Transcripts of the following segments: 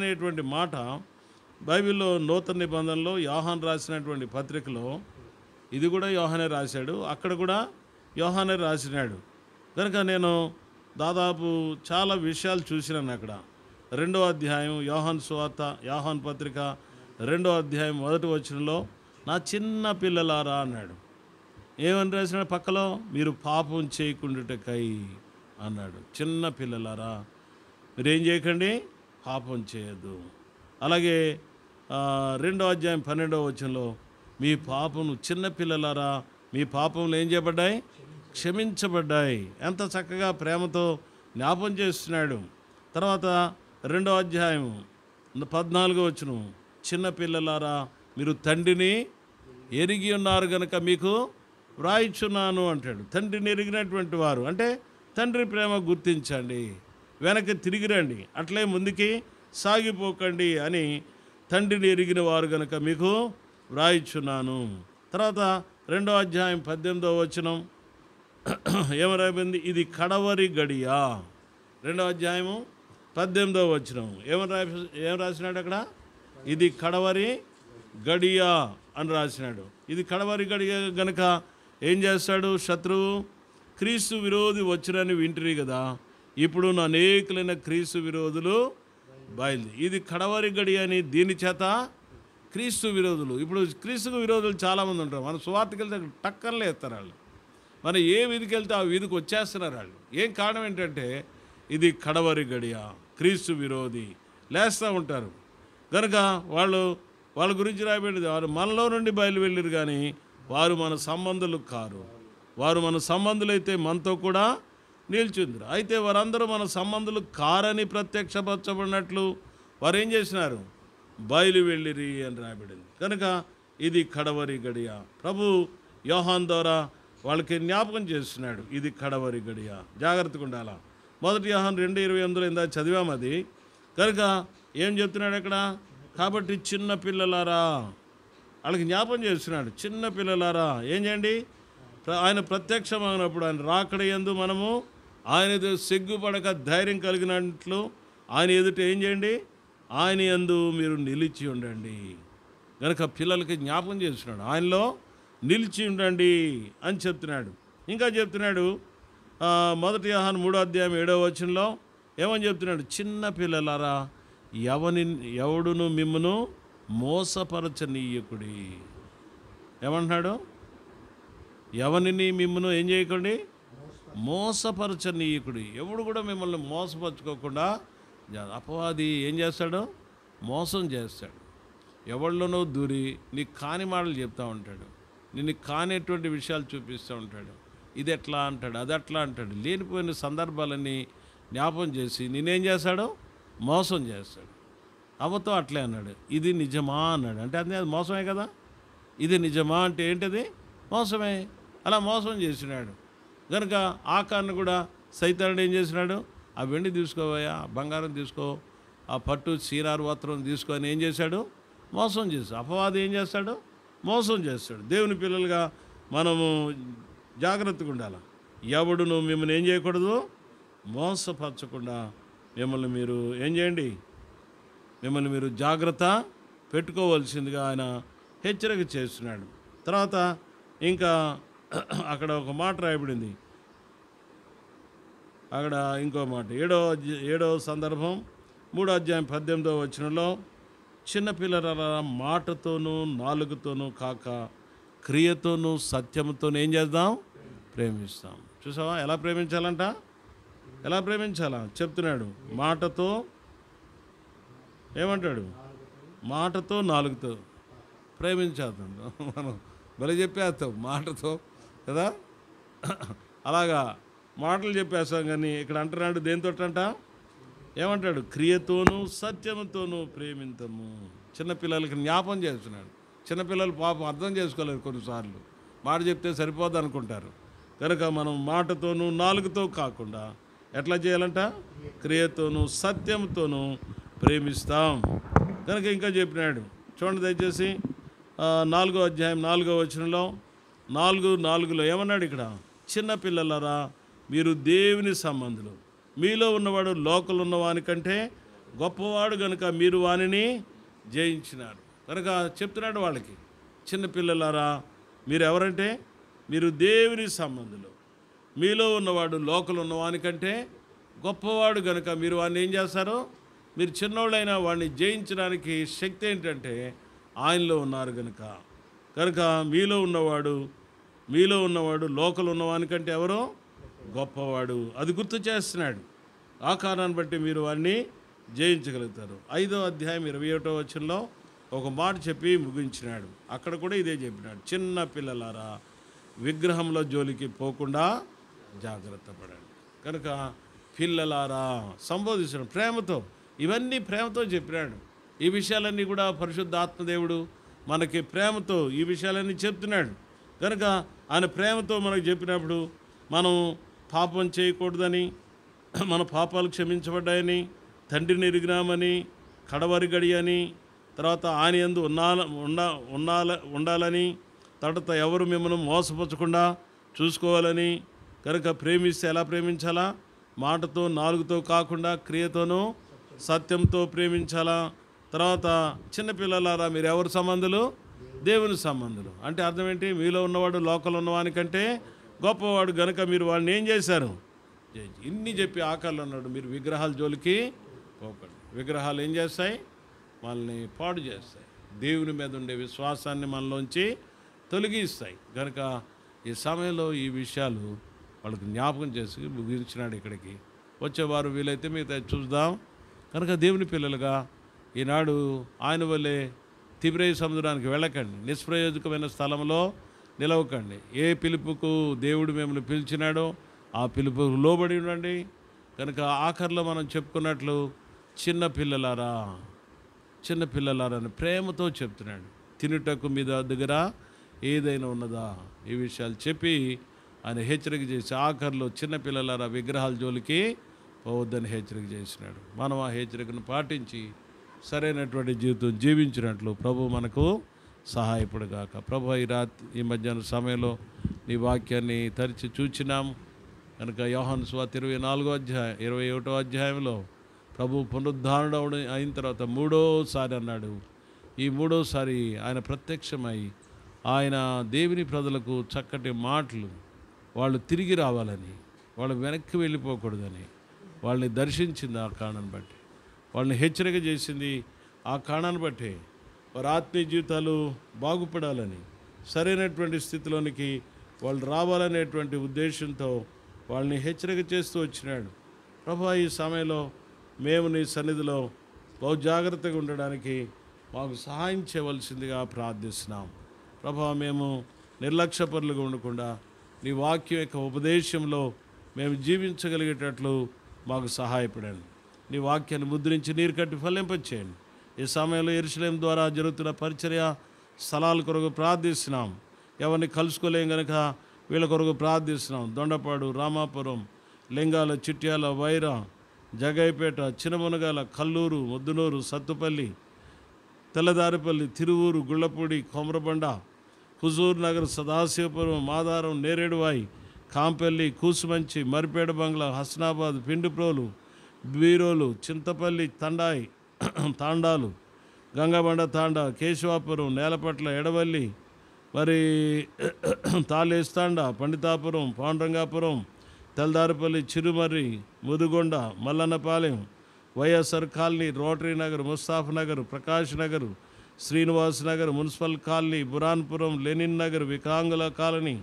అనేటువంటి మాట బైబిల్లో నూతన నిబంధనలో యోహాన్ రాసినటువంటి పత్రికలో ఇది కూడా యోహానే రాశాడు అక్కడ కూడా యోహానే రాసినాడు కనుక నేను దాదాపు చాలా విషయాలు చూసినాను అక్కడ రెండో అధ్యాయం యోహాన్ సువార్త యోహాన్ పత్రిక రెండో అధ్యాయం మొదటి వచ్చినలో నా చిన్న పిల్లలారా అన్నాడు ఏమని రాసినాడు పక్కలో మీరు పాపం చేయకుండాటకై అన్నాడు చిన్న పిల్లలారా మీరేం చేయకండి పాపం చేయొద్దు అలాగే రెండో అధ్యాయం పన్నెండవ వచనంలో మీ పాపము చిన్నపిల్లలారా మీ పాపములు ఏం చేయబడ్డాయి క్షమించబడ్డాయి ఎంత చక్కగా ప్రేమతో జ్ఞాపం చేస్తున్నాడు తర్వాత రెండో అధ్యాయం పద్నాలుగో వచనం చిన్నపిల్లలారా మీరు తండ్రిని ఎరిగి ఉన్నారు కనుక మీకు వ్రాయిచున్నాను అంటాడు తండ్రిని ఎరిగినటువంటి వారు అంటే తండ్రి ప్రేమ గుర్తించండి వెనక్కి తిరిగిరండి అట్లే ముందుకి సాగిపోకండి అని తండ్రిని ఎరిగిన వారు గనక మీకు వ్రాయిచున్నాను తర్వాత రెండో అధ్యాయం పద్దెనిమిదో వచనం ఏమరాయింది ఇది కడవరి గడియా రెండో అధ్యాయము పద్దెనిమిదో వచనం ఏమని ఏం రాసినాడు అక్కడ ఇది కడవరి గడియా అని రాసినాడు ఇది కడవరి గడియ గనక ఏం చేస్తాడు శత్రువు క్రీస్తు విరోధి వచ్చినని వింటరీ కదా ఇప్పుడు అనేకులైన క్రీస్తు విరోధులు బయలుదే ఇది కడవరి గడి అని దీని చేత క్రీస్తు విరోధులు ఇప్పుడు క్రీస్తుకు విరోధులు చాలామంది ఉంటారు మన సువార్తకి వెళ్తే టక్కర్లే ఎత్తారు వాళ్ళు మనం ఏ విధికి వెళ్తే ఆ విధికి వచ్చేస్తున్నారు వాళ్ళు ఏం కారణం ఏంటంటే ఇది కడవరి గడియ క్రీస్తు విరోధి లేస్తూ ఉంటారు కనుక వాళ్ళు వాళ్ళ గురించి రాబడింది వారు మనలో నుండి బయలువెళ్ళారు కానీ వారు మన సంబంధులు కారు వారు మన సంబంధులైతే మనతో కూడా నిలిచింది అయితే వారందరూ మన సంబంధులు కారని ప్రత్యక్షపరచబడినట్లు వారు ఏం చేసినారు బయలు వెళ్ళిరి అని రాబడింది కనుక ఇది కడవరి గడియ ప్రభు యోహాన్ ద్వారా వాళ్ళకి జ్ఞాపకం చేస్తున్నాడు ఇది కడవరి గడియ జాగ్రత్తగా ఉండాలా మొదటి యోహాన్ రెండు ఇరవై ఎనిమిదిలో ఇందా చదివామది కనుక ఏం చెప్తున్నాడు అక్కడ కాబట్టి చిన్న పిల్లలారా వాళ్ళకి జ్ఞాపకం చేస్తున్నాడు చిన్న పిల్లలారా ఏం చేయండి ఆయన ప్రత్యక్షమైనప్పుడు ఆయన రాకడ ఎందు మనము ఆయన సిగ్గుపడక ధైర్యం కలిగినట్లు ఆయన ఎదుట ఏం చేయండి ఆయన ఎందు మీరు నిలిచి ఉండండి కనుక పిల్లలకి జ్ఞాపకం చేస్తున్నాడు ఆయనలో నిలిచి ఉండండి అని చెప్తున్నాడు ఇంకా చెప్తున్నాడు మొదటి ఆహాన్ మూడో అధ్యాయం ఏడవ వచనంలో ఏమని చెప్తున్నాడు చిన్న పిల్లలారా ఎవని ఎవడును మిమ్మను మోసపరచనీయకుడి ఏమంటున్నాడు ఎవరిని మిమ్మల్ని ఏం చేయకండి మోసపరచనీయకుడు ఎవడు కూడా మిమ్మల్ని మోసపరచుకోకుండా అపవాది ఏం చేస్తాడు మోసం చేస్తాడు ఎవళ్ళనో దూరి నీకు కాని మాటలు చెప్తూ ఉంటాడు నిన్ను కానిటువంటి విషయాలు చూపిస్తూ ఉంటాడు ఇది ఎట్లా అంటాడు అది అట్లా అంటాడు లేనిపోయిన సందర్భాలన్నీ జ్ఞాపం చేసి నేనేం చేశాడు మోసం చేస్తాడు అవతో అట్లే అన్నాడు ఇది నిజమా అన్నాడు అంటే అది మోసమే కదా ఇది నిజమా అంటే ఏంటిది మోసమే అలా మోసం చేసినాడు కనుక ఆ కారును కూడా సైతానుడు ఏం చేసినాడు ఆ వెండి తీసుకోబోయా బంగారం తీసుకో ఆ పట్టు చీరారు వస్త్రం తీసుకొని ఏం చేశాడు మోసం చేశాడు అపవాదం ఏం చేస్తాడు మోసం చేస్తాడు దేవుని పిల్లలుగా మనము జాగ్రత్తగా ఉండాలి నువ్వు మిమ్మల్ని ఏం చేయకూడదు మోసపరచకుండా మిమ్మల్ని మీరు ఏం చేయండి మిమ్మల్ని మీరు జాగ్రత్త పెట్టుకోవాల్సిందిగా ఆయన హెచ్చరిక చేస్తున్నాడు తర్వాత ఇంకా అక్కడ ఒక మాట రాయబడింది అక్కడ ఇంకో మాట ఏడో ఏడో సందర్భం మూడో అధ్యాయం పద్దెనిమిదో వచ్చినలో చిన్నపిల్లల మాటతోనూ నాలుగుతోనూ కాక క్రియతోనూ సత్యంతోనూ ఏం చేద్దాం ప్రేమిస్తాం చూసావా ఎలా ప్రేమించాలంట ఎలా ప్రేమించాలా చెప్తున్నాడు మాటతో ఏమంటాడు మాటతో నాలుగుతో ప్రేమించేద్దాం మనం బలి చెప్పేస్తాం మాటతో కదా అలాగా మాటలు చెప్పేస్తాం కానీ ఇక్కడ అంటున్నాడు అంట ఏమంటాడు క్రియతోనూ సత్యముతోనూ ప్రేమితము చిన్నపిల్లలకి జ్ఞాపం చేస్తున్నాడు చిన్నపిల్లలు పాపం అర్థం చేసుకోలేరు కొన్నిసార్లు మాట చెప్తే సరిపోదు అనుకుంటారు కనుక మనం మాటతోనూ నాలుగుతో కాకుండా ఎట్లా చేయాలంట క్రియతోనూ సత్యంతోనూ ప్రేమిస్తాం కనుక ఇంకా చెప్పినాడు చూడండి దయచేసి నాలుగో అధ్యాయం నాలుగో వచనంలో నాలుగు నాలుగులో ఏమన్నాడు ఇక్కడ చిన్నపిల్లలరా మీరు దేవుని సంబంధులు మీలో ఉన్నవాడు ఉన్నవాని కంటే గొప్పవాడు కనుక మీరు వానిని జయించినారు కనుక చెప్తున్నాడు వాళ్ళకి చిన్నపిల్లలారా మీరు ఎవరంటే మీరు దేవుని సంబంధులు మీలో ఉన్నవాడు ఉన్నవాని కంటే గొప్పవాడు కనుక మీరు వాడిని ఏం చేస్తారు మీరు చిన్నోళ్ళైనా వాడిని జయించడానికి శక్తి ఏంటంటే ఆయనలో ఉన్నారు కనుక కనుక మీలో ఉన్నవాడు మీలో ఉన్నవాడు లోకల్ ఉన్నవానికంటే ఎవరో గొప్పవాడు అది గుర్తు చేస్తున్నాడు ఆ కారణాన్ని బట్టి మీరు వారిని జయించగలుగుతారు ఐదో అధ్యాయం ఇరవై ఒకటో వచనంలో ఒక మాట చెప్పి ముగించినాడు అక్కడ కూడా ఇదే చెప్పినాడు చిన్న పిల్లలారా విగ్రహంలో జోలికి పోకుండా జాగ్రత్త పడండి కనుక పిల్లలారా సంబోధించడం ప్రేమతో ఇవన్నీ ప్రేమతో చెప్పినాడు ఈ విషయాలన్నీ కూడా పరిశుద్ధ ఆత్మదేవుడు మనకి ప్రేమతో ఈ విషయాలన్నీ చెప్తున్నాడు కనుక ఆయన ప్రేమతో మనకు చెప్పినప్పుడు మనం పాపం చేయకూడదని మన పాపాలు క్షమించబడ్డాయని తండ్రిని ఎరిగినామని కడవరి గడియని తర్వాత ఆయన ఎందు ఉండా ఉండాల ఉండాలని తర్వాత ఎవరు మిమ్మల్ని మోసపరచకుండా చూసుకోవాలని కనుక ప్రేమిస్తే ఎలా ప్రేమించాలా మాటతో నాలుగుతో కాకుండా క్రియతోనూ సత్యంతో ప్రేమించాలా తర్వాత చిన్నపిల్లలారా మీరు ఎవరి సంబంధులు దేవుని సంబంధులు అంటే అర్థం ఏంటి మీలో ఉన్నవాడు లోకల్ ఉన్నవానికంటే గొప్పవాడు గనుక మీరు వాళ్ళని ఏం చేశారు ఇన్ని చెప్పి ఆకలి ఉన్నాడు మీరు విగ్రహాల జోలికి పోకండి విగ్రహాలు ఏం చేస్తాయి వాళ్ళని పాడు చేస్తాయి దేవుని మీద ఉండే విశ్వాసాన్ని మనలోంచి తొలగిస్తాయి కనుక ఈ సమయంలో ఈ విషయాలు వాళ్ళకి జ్ఞాపకం చేసి ముగించినాడు ఇక్కడికి వచ్చేవారు వీలైతే మిగతా చూద్దాం కనుక దేవుని పిల్లలుగా ఈనాడు ఆయన వల్లే తిబ్రై సముద్రానికి వెళ్ళకండి నిష్ప్రయోజకమైన స్థలంలో నిలవకండి ఏ పిలుపుకు దేవుడు మిమ్మల్ని పిలిచినాడో ఆ పిలుపుకు లోబడి ఉండండి కనుక ఆఖరిలో మనం చెప్పుకున్నట్లు చిన్న పిల్లలారా చిన్న పిల్లలారా అని ప్రేమతో చెప్తున్నాడు తినుటకు మీ దగ్గర ఏదైనా ఉన్నదా ఈ విషయాలు చెప్పి ఆయన హెచ్చరిక చేసి ఆఖరిలో చిన్న పిల్లలారా విగ్రహాల జోలికి పోవద్దని హెచ్చరిక చేసినాడు మనం ఆ హెచ్చరికను పాటించి సరైనటువంటి జీవితం జీవించినట్లు ప్రభు మనకు సహాయపడు గాక ప్రభు ఈ రాత్రి ఈ మధ్యాహ్న సమయంలో నీ వాక్యాన్ని తరిచి చూచినాము కనుక యోహన్ స్వాతి ఇరవై నాలుగో అధ్యాయం ఇరవై ఒకటో అధ్యాయంలో ప్రభు పునరుద్ధారణ అయిన తర్వాత మూడోసారి అన్నాడు ఈ మూడోసారి ఆయన ప్రత్యక్షమై ఆయన దేవుని ప్రజలకు చక్కటి మాటలు వాళ్ళు తిరిగి రావాలని వాళ్ళు వెనక్కి వెళ్ళిపోకూడదని వాళ్ళని దర్శించింది ఆ కారణాన్ని బట్టి వాళ్ళని హెచ్చరిక చేసింది ఆ కారణాన్ని బట్టే వారి ఆత్మీయ జీవితాలు బాగుపడాలని సరైనటువంటి స్థితిలోనికి వాళ్ళు రావాలనేటువంటి ఉద్దేశంతో వాళ్ళని హెచ్చరిక చేస్తూ వచ్చినాడు ప్రభా ఈ సమయంలో మేము నీ సన్నిధిలో బహు జాగ్రత్తగా ఉండడానికి మాకు సహాయం చేయవలసిందిగా ప్రార్థిస్తున్నాం ప్రభా మేము నిర్లక్ష్యపరులుగా ఉండకుండా నీ వాక్యం యొక్క ఉపదేశంలో మేము జీవించగలిగేటట్లు మాకు సహాయపడండి నీ వాక్యాన్ని ముద్రించి నీరు కట్టి ఫలింపచేయండి ఈ సమయంలో ఇరుషులేం ద్వారా జరుగుతున్న పరిచర్య స్థలాల కొరకు ప్రార్థిస్తున్నాం ఎవరిని కలుసుకోలేం కనుక వీళ్ళ కొరకు ప్రార్థిస్తున్నాం దొండపాడు రామాపురం లింగాల చిట్యాల వైర జగైపేట చినమునగాల కల్లూరు ముద్దునూరు సత్తుపల్లి తెల్లదారిపల్లి తిరువూరు గుళ్ళపూడి కొమరబండ హుజూర్ నగర్ సదాశివపురం మాదారం నేరేడువాయి కాంపల్లి కూసుమంచి మరిపేట బంగ్లా హస్నాబాద్ పిండిప్రోలు బీరోలు చింతపల్లి తండాయి తాండాలు గంగాబండ తాండా కేశవాపురం నేలపట్ల ఎడవల్లి మరి Thalesthanda Panditapuram Pandrangapuram Teldaripalli Chirumarri Mudigonda Mallannapalem YSR colony Rotary Nagar Mustaf Nagar Prakash Nagar Srinivas Nagar municipal colony Buranpuram Lenin Nagar వికాంగుల colony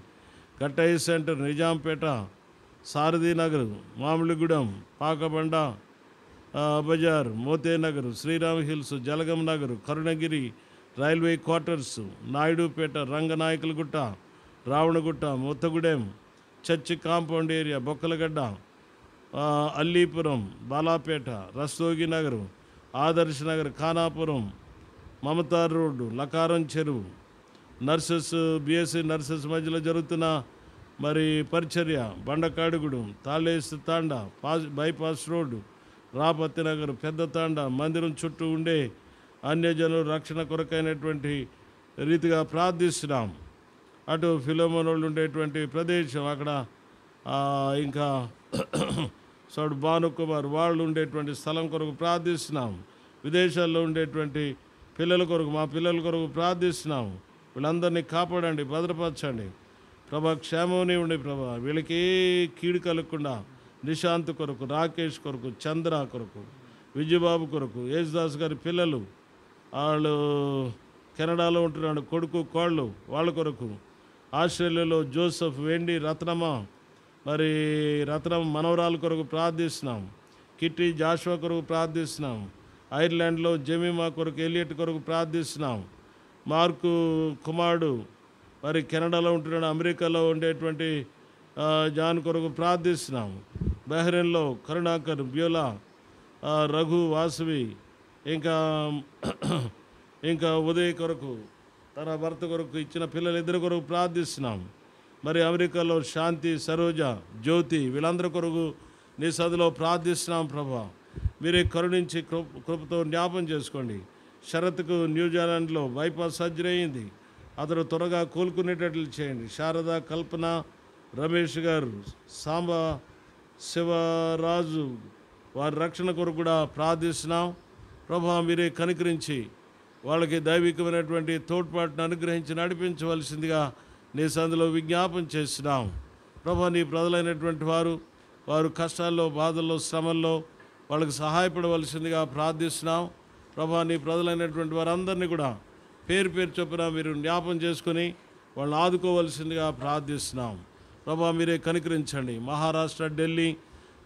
Kattaiah centre Nizampet Sarathi Nagar Mamidigudem Pakabanda Bazar Mothenagar Sriram hills Jalagam Nagar Karunagiri railway quarters Naidupeta Ranganayakulagutta Ravanagutta Mottagudem church compound area Bokkalagadda Allipuram Balapeta Rastogi Nagar Adarsh Nagar Khanapuram Mamatar road Lakaram చెరువు నర్సెస్ బీఎస్సీ నర్సెస్ మధ్యలో జరుగుతున్న మరి పరిచర్య బండకాడుగుడు Thalesu Thanda pass bypass road Rapathi Nagar పెద్ద తాండ మందిరం చుట్టూ ఉండే అన్యజనులు రక్షణ కొరకైనటువంటి రీతిగా ప్రార్థిస్తున్నాం అటు ఫిలోమనోళ్ళు ఉండేటువంటి ప్రదేశం అక్కడ ఇంకా సౌడ్ భానుకుమార్ వాళ్ళు ఉండేటువంటి స్థలం కొరకు ప్రార్థిస్తున్నాం విదేశాల్లో ఉండేటువంటి పిల్లల కొరకు మా పిల్లల కొరకు ప్రార్థిస్తున్నాము వీళ్ళందరినీ కాపాడండి భద్రపరచండి ప్రభా క్షేమమనే ఉండే ప్రభా వీళ్ళకి కీడు కలగకుండా నిశాంత్ కొరకు రాకేష్ కొరకు చంద్ర కొరకు విజయబాబు కొరకు యేసుదాస్ గారి పిల్లలు వాళ్ళు కెనడాలో ఉంటున్నాడు కొడుకు కోళ్ళు వాళ్ళ కొరకు ఆస్ట్రేలియాలో జోసఫ్ వెండి రత్నమ్మ మరి రత్నం మనవరాల కొరకు ప్రార్థిస్తున్నాం కిట్టి జాషువా కొరకు ప్రార్థిస్తున్నాం ఐర్లాండ్లో జమీమా కొరకు ఎలియట్ కొరకు ప్రార్థిస్తున్నాం మార్కు కుమారుడు మరి కెనడాలో ఉంటున్న అమెరికాలో ఉండేటువంటి జాన్ కొరకు ప్రార్థిస్తున్నాము బహ్రెన్లో కరుణాకర్ బ్యూలా రఘు వాసవి ఇంకా ఇంకా ఉదయ్ కొరకు తన భర్త కొరకు ఇచ్చిన పిల్లలిద్దరి కొరకు ప్రార్థిస్తున్నాం మరి అమెరికాలో శాంతి సరోజ జ్యోతి వీళ్ళందరి కొరకు నీ సదిలో ప్రార్థిస్తున్నాం ప్రభా మీరే కరుణించి కృపతో జ్ఞాపం చేసుకోండి శరత్కు న్యూజిలాండ్లో బైపాస్ సర్జరీ అయింది అతను త్వరగా కోలుకునేటట్లు చేయండి శారద కల్పన రమేష్ గారు సాంబ శివరాజు వారి రక్షణ కొరకు కూడా ప్రార్థిస్తున్నాం ప్రభా మీరే కనుకరించి వాళ్ళకి దైవికమైనటువంటి తోడ్పాటును అనుగ్రహించి నడిపించవలసిందిగా నీ సందులో విజ్ఞాపం చేస్తున్నాం ప్రభా నీ ప్రజలైనటువంటి వారు వారు కష్టాల్లో బాధల్లో శ్రమల్లో వాళ్ళకి సహాయపడవలసిందిగా ప్రార్థిస్తున్నాం ప్రభా నీ ప్రజలైనటువంటి వారందరినీ కూడా పేరు పేరు చొప్పున మీరు జ్ఞాపం చేసుకొని వాళ్ళని ఆదుకోవలసిందిగా ప్రార్థిస్తున్నాం ప్రభా మీరే కనుకరించండి మహారాష్ట్ర ఢిల్లీ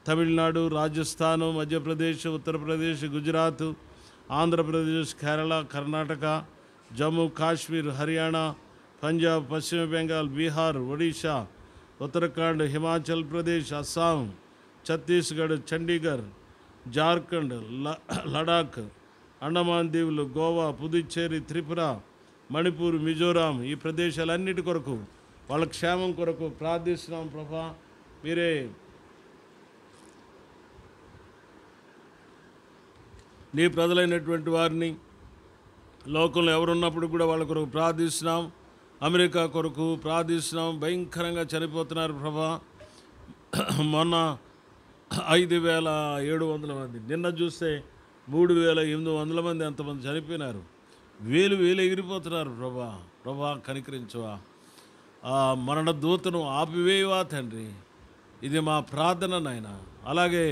తమిళనాడు రాజస్థాను మధ్యప్రదేశ్ ఉత్తరప్రదేశ్ గుజరాత్ ఆంధ్రప్రదేశ్ కేరళ కర్ణాటక జమ్మూ కాశ్మీర్ హర్యానా పంజాబ్ పశ్చిమ బెంగాల్ బీహార్ ఒడిషా ఉత్తరాఖండ్ హిమాచల్ ప్రదేశ్ అస్సాం ఛత్తీస్గఢ్ చండీగఢ్ జార్ఖండ్ లడాఖ్ అండమాన్ దీవులు గోవా పుదుచ్చేరి త్రిపుర మణిపూర్ మిజోరాం ఈ ప్రదేశాలన్నిటి కొరకు వాళ్ళ క్షేమం కొరకు ప్రార్థిస్తున్నాం ప్రభా మీరే నీ ప్రజలైనటువంటి వారిని లోకంలో ఎవరున్నప్పుడు కూడా వాళ్ళ కొరకు ప్రార్థిస్తున్నాం అమెరికా కొరకు ప్రార్థిస్తున్నాం భయంకరంగా చనిపోతున్నారు ప్రభా మొన్న ఐదు వేల ఏడు వందల మంది నిన్న చూస్తే మూడు వేల ఎనిమిది వందల మంది ఎంతమంది చనిపోయినారు వేలు వేలు ఎగిరిపోతున్నారు ప్రభా ప్రభా కనికరించువా ఆ మరణ దూతను ఆపివేయవా తండ్రి ఇది మా ప్రార్థన నాయన అలాగే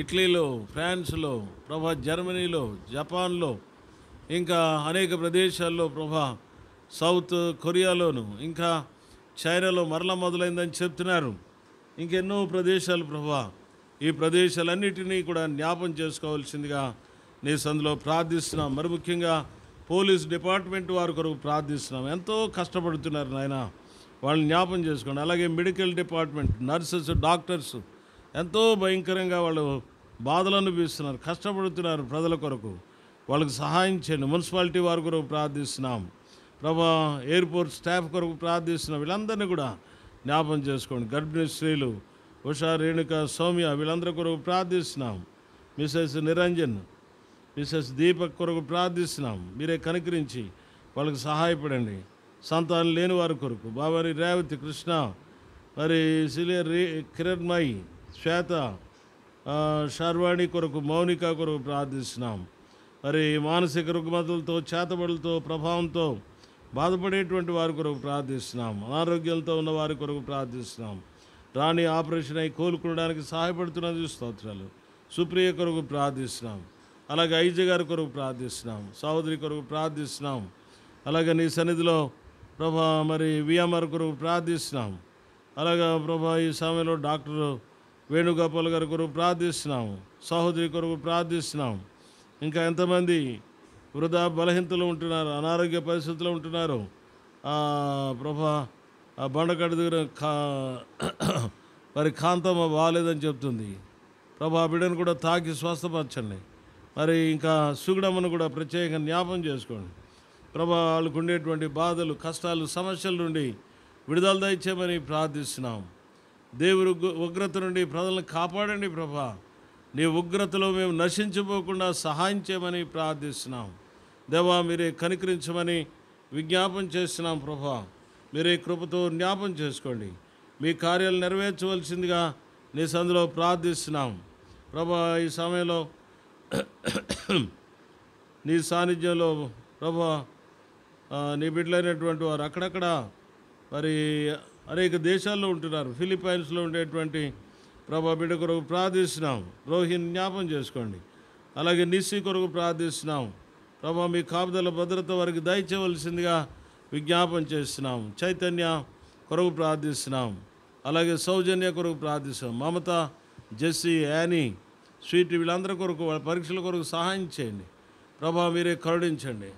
ఇటలీలో ఫ్రాన్స్లో ప్రభా జర్మనీలో జపాన్లో ఇంకా అనేక ప్రదేశాల్లో ప్రభా సౌత్ కొరియాలోను ఇంకా చైనాలో మరల మొదలైందని చెప్తున్నారు ఇంకెన్నో ప్రదేశాలు ప్రభా ఈ ప్రదేశాలన్నిటినీ కూడా జ్ఞాపం చేసుకోవాల్సిందిగా నీ సందులో ప్రార్థిస్తున్నాం మరి ముఖ్యంగా పోలీస్ డిపార్ట్మెంట్ వారి కొరకు ప్రార్థిస్తున్నాం ఎంతో కష్టపడుతున్నారు నాయన వాళ్ళని జ్ఞాపం చేసుకోండి అలాగే మెడికల్ డిపార్ట్మెంట్ నర్సెస్ డాక్టర్స్ ఎంతో భయంకరంగా వాళ్ళు బాధలు అనిపిస్తున్నారు కష్టపడుతున్నారు ప్రజల కొరకు వాళ్ళకి సహాయం చేయండి మున్సిపాలిటీ వారి కొరకు ప్రార్థిస్తున్నాం ప్రభా ఎయిర్పోర్ట్ స్టాఫ్ కొరకు ప్రార్థిస్తున్నాం వీళ్ళందరినీ కూడా జ్ఞాపం చేసుకోండి గర్భిణీ స్త్రీలు ఉషా రేణుక సౌమ్య వీళ్ళందరి కొరకు ప్రార్థిస్తున్నాం మిసెస్ నిరంజన్ మిసెస్ దీపక్ కొరకు ప్రార్థిస్తున్నాం మీరే కనుకరించి వాళ్ళకి సహాయపడండి సంతానం లేని వారి కొరకు బాబారి రేవతి కృష్ణ మరి సిలియ రే కిరణ్మయి శ్వేత శర్వాణి కొరకు మౌనిక కొరకు ప్రార్థిస్తున్నాం మరి మానసిక రుగ్మతలతో చేతబడులతో ప్రభావంతో బాధపడేటువంటి వారి కొరకు ప్రార్థిస్తున్నాం అనారోగ్యంతో ఉన్న వారి కొరకు ప్రార్థిస్తున్నాం రాణి ఆపరేషన్ అయి కోలుకోవడానికి సహాయపడుతున్నది స్తోత్రాలు సుప్రియ కొరకు ప్రార్థిస్తున్నాం అలాగే ఐజీ గారి కొరకు ప్రార్థిస్తున్నాం సహోదరి కొరకు ప్రార్థిస్తున్నాం అలాగే నీ సన్నిధిలో ప్రభా మరి విఎంఆర్ కొరకు ప్రార్థిస్తున్నాం అలాగే ప్రభా ఈ సమయంలో డాక్టర్ వేణుగోపాల్ గారి కొరకు ప్రార్థిస్తున్నాం సహోదరి కొరకు ప్రార్థిస్తున్నాం ఇంకా ఎంతమంది వృధా బలహీనతలు ఉంటున్నారు అనారోగ్య పరిస్థితులు ఉంటున్నారు ప్రభా బండకడ దగ్గర కా మరి కాంతమ్మ బాగాలేదని చెప్తుంది ప్రభా బిడ్డను కూడా తాకి స్వస్థపరచండి మరి ఇంకా సుగుణమ్మను కూడా ప్రత్యేకంగా జ్ఞాపం చేసుకోండి ప్రభా వాళ్ళకు ఉండేటువంటి బాధలు కష్టాలు సమస్యల నుండి విడుదల దామని ప్రార్థిస్తున్నాం దేవుడు ఉగ్రత నుండి ప్రజలను కాపాడండి ప్రభా నీ ఉగ్రతలో మేము నశించిపోకుండా సహాయం చేయమని ప్రార్థిస్తున్నాం దేవా మీరే కనికరించమని విజ్ఞాపం చేస్తున్నాం ప్రభా మీరే కృపతో జ్ఞాపం చేసుకోండి మీ కార్యాలు నెరవేర్చవలసిందిగా నీ సందులో ప్రార్థిస్తున్నాం ప్రభా ఈ సమయంలో నీ సాన్నిధ్యంలో ప్రభు నీ బిడ్డలైనటువంటి వారు అక్కడక్కడ మరి అనేక దేశాల్లో ఉంటున్నారు ఫిలిప్పైన్స్లో ఉండేటువంటి ప్రభా బిడ్డ కొరకు ప్రార్థిస్తున్నాం రోహిణి జ్ఞాపం చేసుకోండి అలాగే నిస్సి కొరకు ప్రార్థిస్తున్నాం ప్రభా మీ కాపుదల భద్రత వారికి దయచేయవలసిందిగా విజ్ఞాపం చేస్తున్నాం చైతన్య కొరకు ప్రార్థిస్తున్నాం అలాగే సౌజన్య కొరకు ప్రార్థిస్తున్నాం మమత జెస్సీ యానీ స్వీట్ వీళ్ళందరి కొరకు వాళ్ళ పరీక్షల కొరకు సహాయం చేయండి ప్రభా మీరే కరుణించండి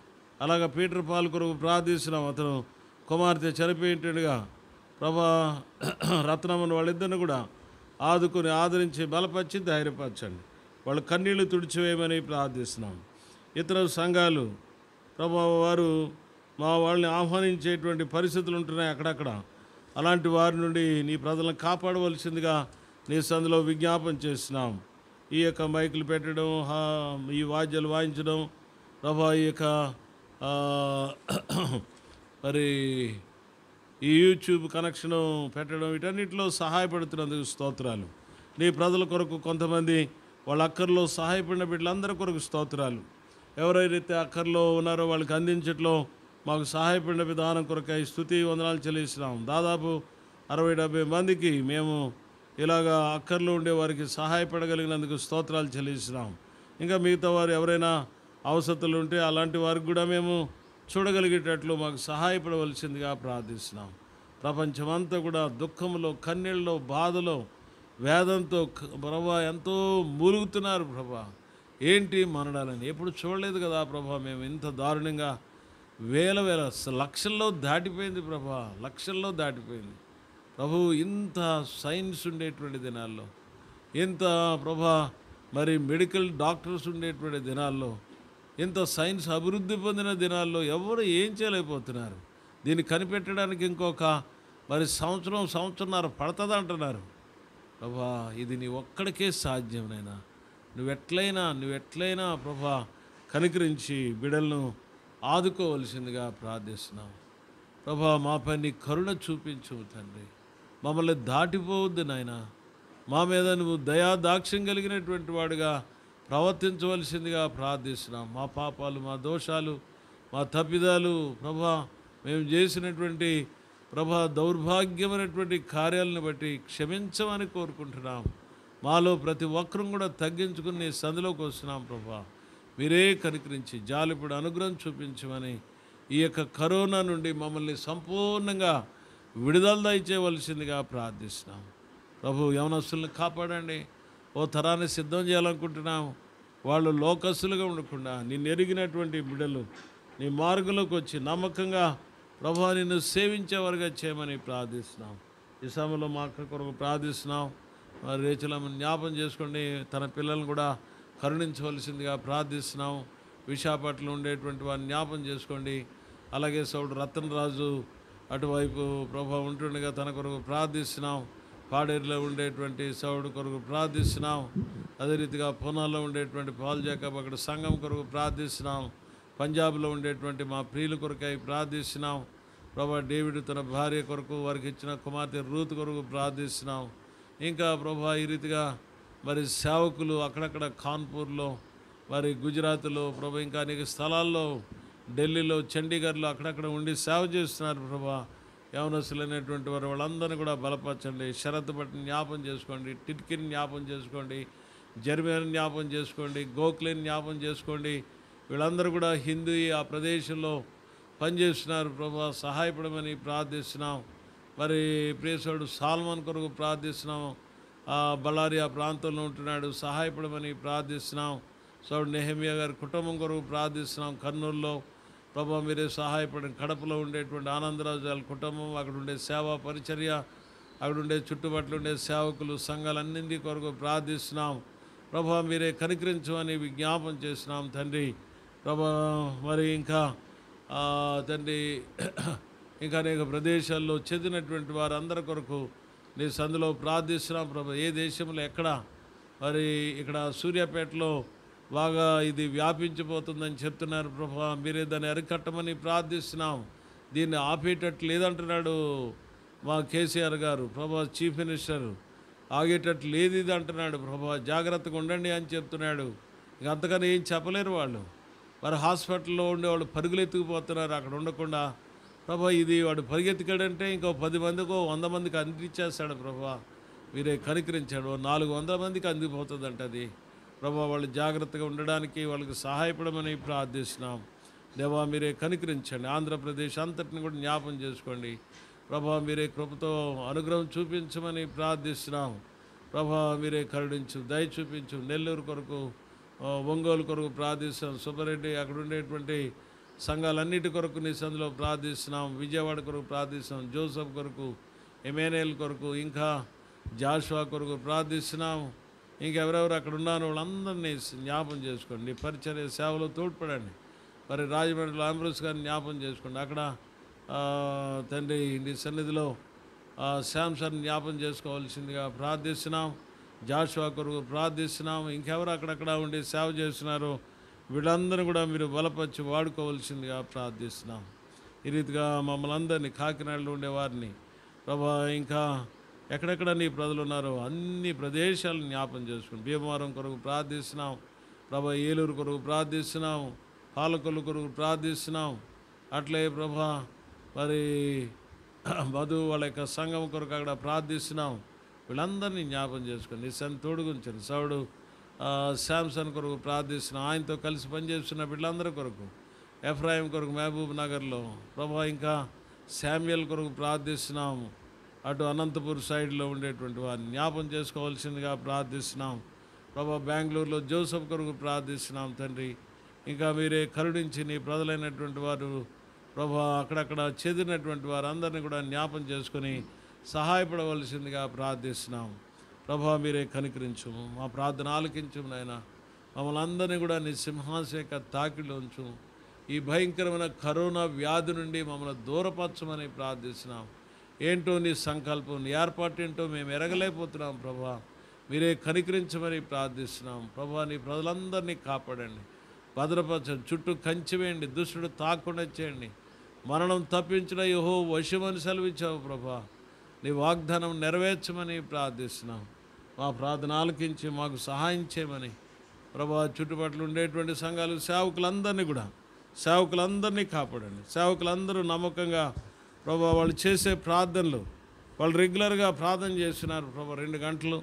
అలాగ పీటర్ పాల్ కొరకు ప్రార్థిస్తున్నాం అతను కుమార్తె చనిపోయేటట్టుగా ప్రభా రత్నమ్మను వాళ్ళిద్దరిని కూడా ఆదుకొని ఆదరించి బలపరిచి ధైర్యపరచండి వాళ్ళ కన్నీళ్లు తుడిచివేయమని ప్రార్థిస్తున్నాం ఇతర సంఘాలు ప్రభా వారు మా వాళ్ళని ఆహ్వానించేటువంటి పరిస్థితులు ఉంటున్నాయి అక్కడక్కడ అలాంటి వారి నుండి నీ ప్రజలను కాపాడవలసిందిగా నీ సందులో విజ్ఞాపం చేస్తున్నాం ఈ యొక్క మైకులు పెట్టడం ఈ వాద్యాలు వాయించడం ప్రభా ఈ యొక్క మరి ఈ యూట్యూబ్ కనెక్షను పెట్టడం వీటన్నిటిలో సహాయపడుతున్నందుకు స్తోత్రాలు నీ ప్రజల కొరకు కొంతమంది వాళ్ళ అక్కర్లో సహాయపడిన బిడ్డలందరి కొరకు స్తోత్రాలు ఎవరైతే అక్కర్లో ఉన్నారో వాళ్ళకి అందించట్లో మాకు సహాయపడిన విధానం కొరకై స్థుతి వందనాలు చెల్లిస్తున్నాం దాదాపు అరవై డెబ్బై మందికి మేము ఇలాగా అక్కర్లో ఉండే వారికి సహాయపడగలిగినందుకు స్తోత్రాలు చెల్లిస్తున్నాం ఇంకా మిగతా వారు ఎవరైనా అవసరతలు ఉంటే అలాంటి వారికి కూడా మేము చూడగలిగేటట్లు మాకు సహాయపడవలసిందిగా ప్రార్థిస్తున్నాం ప్రపంచమంతా కూడా దుఃఖంలో కన్నీళ్ళలో బాధలో వేదంతో ప్రభా ఎంతో మూలుగుతున్నారు ప్రభా ఏంటి మరణాలని ఎప్పుడు చూడలేదు కదా ప్రభా మేము ఇంత దారుణంగా వేల వేల లక్షల్లో దాటిపోయింది ప్రభా లక్షల్లో దాటిపోయింది ప్రభు ఇంత సైన్స్ ఉండేటువంటి దినాల్లో ఇంత ప్రభా మరి మెడికల్ డాక్టర్స్ ఉండేటువంటి దినాల్లో ఇంత సైన్స్ అభివృద్ధి పొందిన దినాల్లో ఎవరు ఏం చేయలేకపోతున్నారు దీన్ని కనిపెట్టడానికి ఇంకొక మరి సంవత్సరం సంవత్సరంన్నర పడుతుంది అంటున్నారు ప్రభా ఇది నీ ఒక్కడికే సాధ్యమైనా నువ్వెట్లయినా నువ్వెట్లయినా ప్రభా కనికరించి బిడలను ఆదుకోవలసిందిగా ప్రార్థిస్తున్నాం ప్రభా మా పని కరుణ చూపించు తండ్రి మమ్మల్ని దాటిపోవద్దు నాయన మా మీద నువ్వు దయా దాక్ష్యం కలిగినటువంటి వాడుగా ప్రవర్తించవలసిందిగా ప్రార్థిస్తున్నాం మా పాపాలు మా దోషాలు మా తప్పిదాలు ప్రభా మేము చేసినటువంటి ప్రభా దౌర్భాగ్యమైనటువంటి కార్యాలను బట్టి క్షమించమని కోరుకుంటున్నాం మాలో ప్రతి ఒక్కరూ కూడా తగ్గించుకుని సందులోకి వస్తున్నాం ప్రభా మీరే కనికరించి జాలిపుడు అనుగ్రహం చూపించమని ఈ యొక్క కరోనా నుండి మమ్మల్ని సంపూర్ణంగా విడుదల దయచేయవలసిందిగా ప్రార్థిస్తున్నాం ప్రభు యవనస్తులను కాపాడండి ఓ తరాన్ని సిద్ధం చేయాలనుకుంటున్నాము వాళ్ళు లోకస్తులుగా ఉండకుండా నిన్ను ఎరిగినటువంటి బిడలు నీ మార్గంలోకి వచ్చి నమ్మకంగా ప్రభు నిన్ను సేవించేవారుగా చేయమని ప్రార్థిస్తున్నాం ఈ సమయంలో మా అక్క కొరకు ప్రార్థిస్తున్నాం మరి రేచలమ్మని జ్ఞాపం చేసుకోండి తన పిల్లలను కూడా కరుణించవలసిందిగా ప్రార్థిస్తున్నాం విశాఖపట్నంలో ఉండేటువంటి వారిని జ్ఞాపం చేసుకోండి అలాగే సౌడు రతన్ రాజు అటువైపు ప్రభా ఉంటుండగా తన కొరకు ప్రార్థిస్తున్నాం పాడేరులో ఉండేటువంటి సౌడు కొరకు ప్రార్థిస్తున్నాం అదే రీతిగా పూనాలో ఉండేటువంటి పాల్ జాకబ్ అక్కడ సంఘం కొరకు ప్రార్థిస్తున్నాం పంజాబ్లో ఉండేటువంటి మా ప్రియుల కొరకై ప్రార్థిస్తున్నాం ప్రభా డేవిడ్ తన భార్య కొరకు వారికి ఇచ్చిన కుమార్తె రూత్ కొరకు ప్రార్థిస్తున్నాం ఇంకా ప్రభా ఈ రీతిగా మరి సేవకులు అక్కడక్కడ కాన్పూర్లో మరి గుజరాత్లో ప్రభా ఇంకా అనేక స్థలాల్లో ఢిల్లీలో చండీగఢ్లో అక్కడక్కడ ఉండి సేవ చేస్తున్నారు ప్రభా యవనస్సులు అనేటువంటి వారు వాళ్ళందరినీ కూడా బలపరచండి శరత్ భట్ని జ్ఞాపం చేసుకోండి టిట్కిని జ్ఞాపం చేసుకోండి జర్మేని జ్ఞాపం చేసుకోండి గోఖలేని జ్ఞాపం చేసుకోండి వీళ్ళందరూ కూడా హిందూ ఆ ప్రదేశంలో పనిచేస్తున్నారు ప్రభా సహాయపడమని ప్రార్థిస్తున్నాం మరి ప్రియసుడు సాల్మాన్ కొరకు ప్రార్థిస్తున్నాం బళారి ఆ ప్రాంతంలో ఉంటున్నాడు సహాయపడమని ప్రార్థిస్తున్నాం సోడు నెహమియా గారి కుటుంబం కొరకు ప్రార్థిస్తున్నాం కర్నూలులో ప్రభా మీరే సహాయపడండి కడపలో ఉండేటువంటి ఆనందరాజు వాళ్ళ కుటుంబం అక్కడ ఉండే సేవా పరిచర్య అక్కడ ఉండే చుట్టుపట్ల ఉండే సేవకులు సంఘాలన్నింటి కొరకు ప్రార్థిస్తున్నాం ప్రభా మీరే కనికరించమని విజ్ఞాపం చేస్తున్నాం తండ్రి ప్రభా మరి ఇంకా తండ్రి ఇంకా అనేక ప్రదేశాల్లో చెందినటువంటి వారందరి కొరకు నీ సందులో ప్రార్థిస్తున్నాం ప్రభా ఏ దేశంలో ఎక్కడ మరి ఇక్కడ సూర్యాపేటలో బాగా ఇది వ్యాపించిపోతుందని చెప్తున్నారు ప్రభా మీరే దాన్ని అరికట్టమని ప్రార్థిస్తున్నాం దీన్ని ఆపేటట్టు లేదంటున్నాడు మా కేసీఆర్ గారు ప్రభా చీఫ్ మినిస్టర్ ఆగేటట్టు లేదు ఇది అంటున్నాడు ప్రభా జాగ్రత్తగా ఉండండి అని చెప్తున్నాడు ఇక అంతకని ఏం చెప్పలేరు వాళ్ళు వారు హాస్పిటల్లో ఉండేవాళ్ళు ఎత్తుకుపోతున్నారు అక్కడ ఉండకుండా ప్రభా ఇది వాడు పరిగెత్తికాడంటే ఇంకో పది మందికో వంద మందికి అందించేస్తాడు ప్రభా మీరే కనికరించాడు నాలుగు వందల మందికి అందిపోతుందంట అది ప్రభా వాళ్ళు జాగ్రత్తగా ఉండడానికి వాళ్ళకి సహాయపడమని ప్రార్థిస్తున్నాం దేవా మీరే కనికరించండి ఆంధ్రప్రదేశ్ అంతటిని కూడా జ్ఞాపం చేసుకోండి ప్రభా మీరే కృపతో అనుగ్రహం చూపించమని ప్రార్థిస్తున్నాం ప్రభా మీరే కరుణించు దయ చూపించు నెల్లూరు కొరకు ఒంగోలు కొరకు ప్రార్థిస్తున్నాం సుబ్బారెడ్డి అక్కడ ఉండేటువంటి సంఘాలన్నిటి కొరకు నీ సందులో ప్రార్థిస్తున్నాం విజయవాడ కొరకు ప్రార్థిస్తున్నాం జోసఫ్ కొరకు ఎమానుయల్ కొరకు ఇంకా జాషువా కొరకు ప్రార్థిస్తున్నాం ఇంకెవరెవరు అక్కడ ఉన్నారో వాళ్ళందరినీ జ్ఞాపం చేసుకోండి పరిచర్య సేవలో తోడ్పడండి మరి రాజమండ్రిలో అంబరీష్ గారిని జ్ఞాపం చేసుకోండి అక్కడ తండ్రి నీ సన్నిధిలో శాంసన్ జ్ఞాపం చేసుకోవాల్సిందిగా ప్రార్థిస్తున్నాం జాషువా కొరకు ప్రార్థిస్తున్నాం ఇంకెవరు అక్కడక్కడ ఉండి సేవ చేస్తున్నారో వీళ్ళందరూ కూడా మీరు బలపరిచి వాడుకోవాల్సిందిగా ప్రార్థిస్తున్నాం ఈ రీతిగా మమ్మల్ని అందరినీ కాకినాడలో ఉండేవారిని ప్రభా ఇంకా ఎక్కడెక్కడ నీ ప్రజలు ఉన్నారో అన్ని ప్రదేశాలను జ్ఞాపం చేసుకుని భీమవరం కొరకు ప్రార్థిస్తున్నాం ప్రభా ఏలూరు కొరకు ప్రార్థిస్తున్నాం పాలకొల్లు కొరకు ప్రార్థిస్తున్నాం అట్లే ప్రభా మరి మధు వాళ్ళ యొక్క సంఘం కొరకు అక్కడ ప్రార్థిస్తున్నాం వీళ్ళందరినీ జ్ఞాపం చేసుకుని తోడు తోడుగుంచండి సౌడు శాంసన్ కొరకు ప్రార్థిస్తున్నాం ఆయనతో కలిసి పనిచేస్తున్న వీళ్ళందరి కొరకు ఎఫ్రాయిం కొరకు మహబూబ్ నగర్లో ప్రభా ఇంకా శామ్యుల్ కొరకు ప్రార్థిస్తున్నాము అటు అనంతపూర్ సైడ్లో ఉండేటువంటి వారిని జ్ఞాపం చేసుకోవాల్సిందిగా ప్రార్థిస్తున్నాం ప్రభా బెంగళూరులో జోసఫ్ కొరకు ప్రార్థిస్తున్నాం తండ్రి ఇంకా మీరే కరుణించి నీ ప్రజలైనటువంటి వారు ప్రభా అక్కడక్కడ చెదిరినటువంటి అందరినీ కూడా జ్ఞాపం చేసుకుని సహాయపడవలసిందిగా ప్రార్థిస్తున్నాం ప్రభా మీరే కనికరించు మా ప్రార్థన ఆలకించు నాయన మమ్మల్ని అందరినీ కూడా నీ సింహాసేక తాకిలో ఉంచు ఈ భయంకరమైన కరోనా వ్యాధి నుండి మమ్మల్ని దూరపరచమని ప్రార్థిస్తున్నాం ఏంటో నీ సంకల్పం నీ ఏంటో మేము ఎరగలేకపోతున్నాం ప్రభా మీరే కనికరించమని ప్రార్థిస్తున్నాం ప్రభా నీ ప్రజలందరినీ కాపాడండి భద్రపరచండి చుట్టూ కంచివేయండి దుష్టుడు తాకుండా చేయండి మరణం తప్పించిన యహో వశమని సెలవిచ్చావు ప్రభా నీ వాగ్దానం నెరవేర్చమని ప్రార్థిస్తున్నాం మా ప్రార్థన ఆలకించి మాకు సహాయం చేయమని ప్రభా చుట్టుపట్ల ఉండేటువంటి సంఘాలు సేవకులందరినీ కూడా సేవకులందరినీ కాపాడండి సేవకులందరూ నమ్మకంగా ప్రభా వాళ్ళు చేసే ప్రార్థనలు వాళ్ళు రెగ్యులర్గా ప్రార్థన చేస్తున్నారు ప్రభా రెండు గంటలు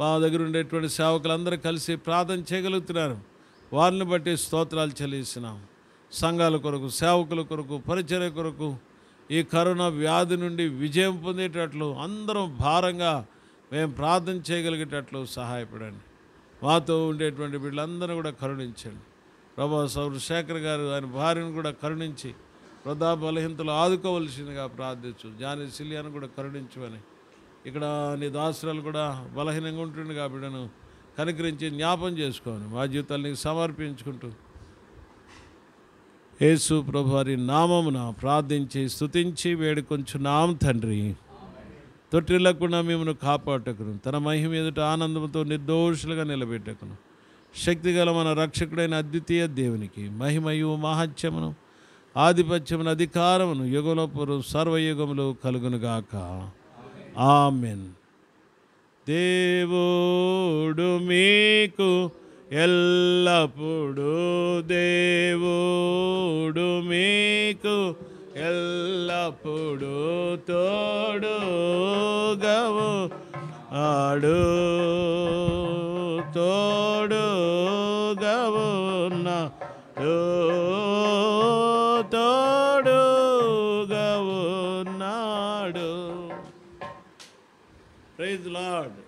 మా దగ్గర ఉండేటువంటి సేవకులందరూ కలిసి ప్రార్థన చేయగలుగుతున్నారు వారిని బట్టి స్తోత్రాలు చెల్లిస్తున్నాం సంఘాల కొరకు సేవకుల కొరకు పరిచర్య కొరకు ఈ కరోనా వ్యాధి నుండి విజయం పొందేటట్లు అందరం భారంగా మేము ప్రార్థన చేయగలిగేటట్లు సహాయపడండి మాతో ఉండేటువంటి వీళ్ళందరూ కూడా కరుణించండి ప్రభా సౌరు శేఖర్ గారు ఆయన భార్యను కూడా కరుణించి వృధా బలహీనతలు ఆదుకోవలసిందిగా ప్రార్థించు జాని సిలియాను కూడా కరుణించమని ఇక్కడ నీ దాసురాలు కూడా బలహీనంగా ఉంటుంది బిడ్డను కనికరించి జ్ఞాపం చేసుకోను మా జీవితాన్ని సమర్పించుకుంటూ యేసు ప్రభువారి నామమున ప్రార్థించి స్థుతించి నామ తండ్రి తొట్టిల్లకుండా మిమ్మను కాపాడటకును తన మహిమ ఎదుట ఆనందంతో నిర్దోషులుగా నిలబెట్టకును శక్తిగల మన రక్షకుడైన అద్వితీయ దేవునికి మహిమయు మహత్యమును ఆధిపత్యమున అధికారమును యుగలోపురు సర్వయుగములు కలుగునుగాక ఆమెన్ దేవుడు మీకు ఎల్లప్పుడు దేవుడు మీకు తోడు గవు ఆడు తోడుగవున్నాడు Praise the Lord.